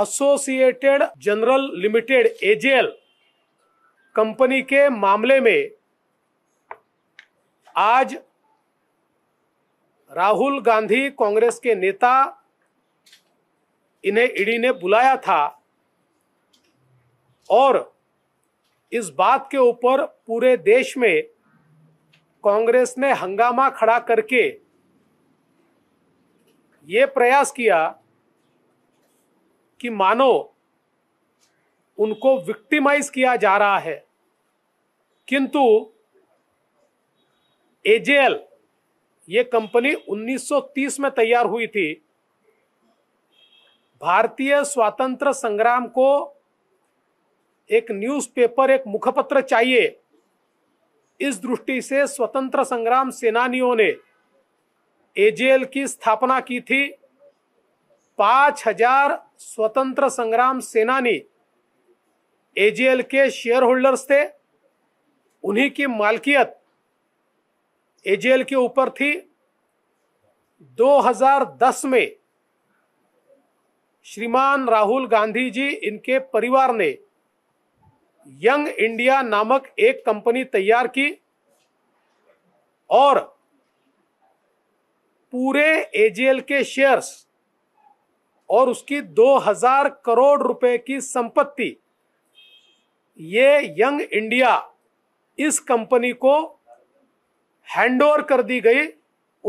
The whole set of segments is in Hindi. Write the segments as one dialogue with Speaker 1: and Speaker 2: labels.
Speaker 1: Associated general limited AJL company के मामले में आज राहुल गांधी कांग्रेस के नेता इन्हें ईडी ने बुलाया था और इस बात के ऊपर पूरे देश में कांग्रेस ने हंगामा खड़ा करके ये प्रयास किया कि मानो उनको विक्टिमाइज किया जा रहा है किंतु एजेएल ये कंपनी 1930 में तैयार हुई थी भारतीय स्वातंत्र संग्राम को एक न्यूज़पेपर एक मुखपत्र चाहिए इस दृष्टि से स्वतंत्र संग्राम सेनानियों ने एजेएल की स्थापना की थी पांच हजार स्वतंत्र संग्राम सेनानी एजीएल के शेयर होल्डर्स थे उन्हीं की मालकियत एजीएल के ऊपर थी 2010 में श्रीमान राहुल गांधी जी इनके परिवार ने यंग इंडिया नामक एक कंपनी तैयार की और पूरे एजीएल के शेयर्स और उसकी 2000 करोड़ रुपए की संपत्ति ये यंग इंडिया इस कंपनी को हैंडओवर कर दी गई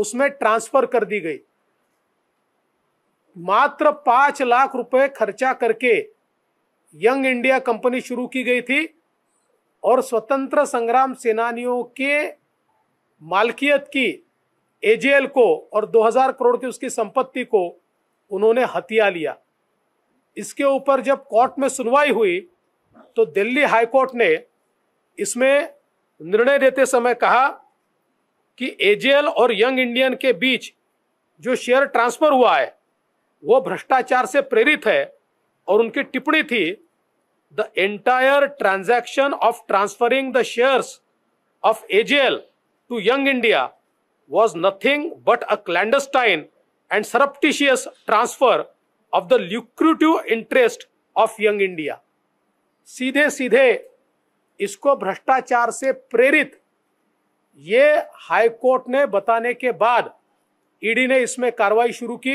Speaker 1: उसमें ट्रांसफर कर दी गई मात्र पांच लाख रुपए खर्चा करके यंग इंडिया कंपनी शुरू की गई थी और स्वतंत्र संग्राम सेनानियों के मालकियत की एजेएल को और 2000 करोड़ की उसकी संपत्ति को उन्होंने हथिया लिया इसके ऊपर जब कोर्ट में सुनवाई हुई तो दिल्ली हाईकोर्ट ने इसमें निर्णय देते समय कहा कि एजेएल और यंग इंडियन के बीच जो शेयर ट्रांसफर हुआ है वो भ्रष्टाचार से प्रेरित है और उनकी टिप्पणी थी the entire transaction of transferring the shares of AJL to young India was nothing but a clandestine and surreptitious transfer of the lucrative interest of young India. सीधे सीधे इसको भ्रष्टाचार से प्रेरित ये हाईकोर्ट ने बताने के बाद ईडी e ने इसमें कार्रवाई शुरू की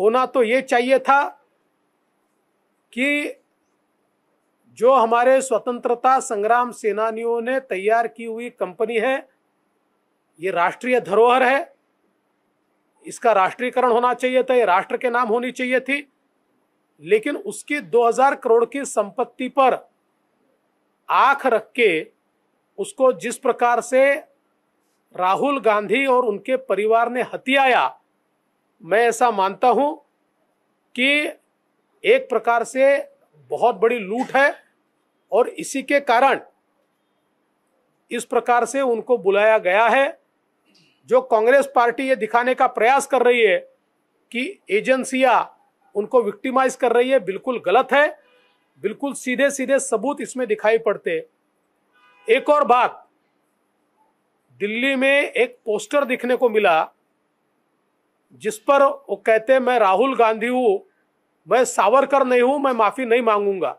Speaker 1: होना तो ये चाहिए था कि जो हमारे स्वतंत्रता संग्राम सेनानियों ने तैयार की हुई कंपनी है ये राष्ट्रीय धरोहर है इसका राष्ट्रीयकरण होना चाहिए था ये राष्ट्र के नाम होनी चाहिए थी लेकिन उसकी 2000 करोड़ की संपत्ति पर आंख रख के उसको जिस प्रकार से राहुल गांधी और उनके परिवार ने हत्याया मैं ऐसा मानता हूं कि एक प्रकार से बहुत बड़ी लूट है और इसी के कारण इस प्रकार से उनको बुलाया गया है जो कांग्रेस पार्टी ये दिखाने का प्रयास कर रही है कि एजेंसियां उनको विक्टिमाइज कर रही है बिल्कुल गलत है बिल्कुल सीधे सीधे सबूत इसमें दिखाई पड़ते एक और बात दिल्ली में एक पोस्टर दिखने को मिला जिस पर वो कहते मैं राहुल गांधी हूं मैं सावरकर नहीं हूं मैं माफी नहीं मांगूंगा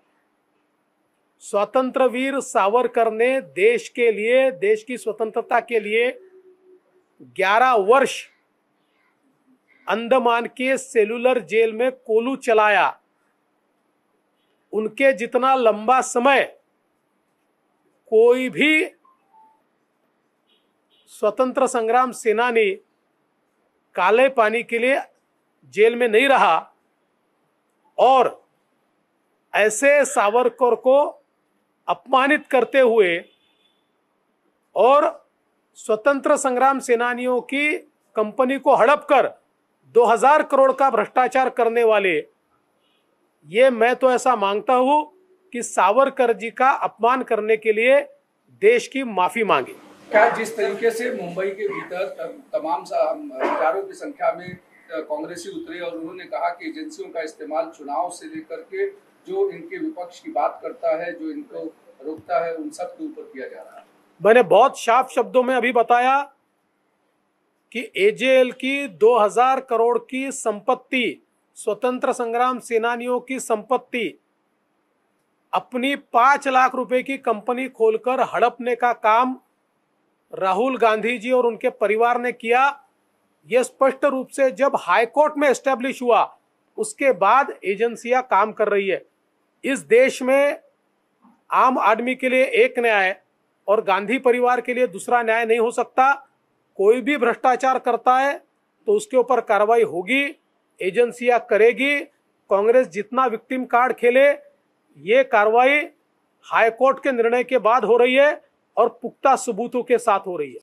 Speaker 1: स्वतंत्र वीर सावरकर ने देश के लिए देश की स्वतंत्रता के लिए 11 वर्ष अंडमान के सेलुलर जेल में कोलू चलाया उनके जितना लंबा समय कोई भी स्वतंत्र संग्राम सेनानी काले पानी के लिए जेल में नहीं रहा और ऐसे सावरकर को अपमानित करते हुए और स्वतंत्र संग्राम सेनानियों की कंपनी को हड़प कर 2000 करोड़ का भ्रष्टाचार करने वाले ये मैं तो ऐसा मांगता हूं कि सावरकर जी का अपमान करने के लिए देश की माफी मांगे
Speaker 2: क्या जिस तरीके
Speaker 1: से मुंबई के भीतर तमाम हजारों की संख्या में कांग्रेसी उतरे और उन्होंने कहा कि एजेंसियों का इस्तेमाल चुनाव से लेकर के जो इनके विपक्ष की बात करता है जो इनको रोकता है उन सब के ऊपर किया जा रहा है मैंने बहुत साफ शब्दों में अभी बताया कि एजेएल की 2000 करोड़ की संपत्ति स्वतंत्र संग्राम सेनानियों की संपत्ति अपनी पांच लाख रुपए की कंपनी खोलकर हड़पने का काम राहुल गांधी जी और उनके परिवार ने किया यह स्पष्ट रूप से जब हाईकोर्ट में एस्टेब्लिश हुआ उसके बाद एजेंसियां काम कर रही है इस देश में आम आदमी के लिए एक न्याय और गांधी परिवार के लिए दूसरा न्याय नहीं हो सकता कोई भी भ्रष्टाचार करता है तो उसके ऊपर कार्रवाई होगी एजेंसियां करेगी कांग्रेस जितना विक्टिम कार्ड खेले ये कार्रवाई हाईकोर्ट के निर्णय के बाद हो रही है और पुख्ता सबूतों के साथ हो रही है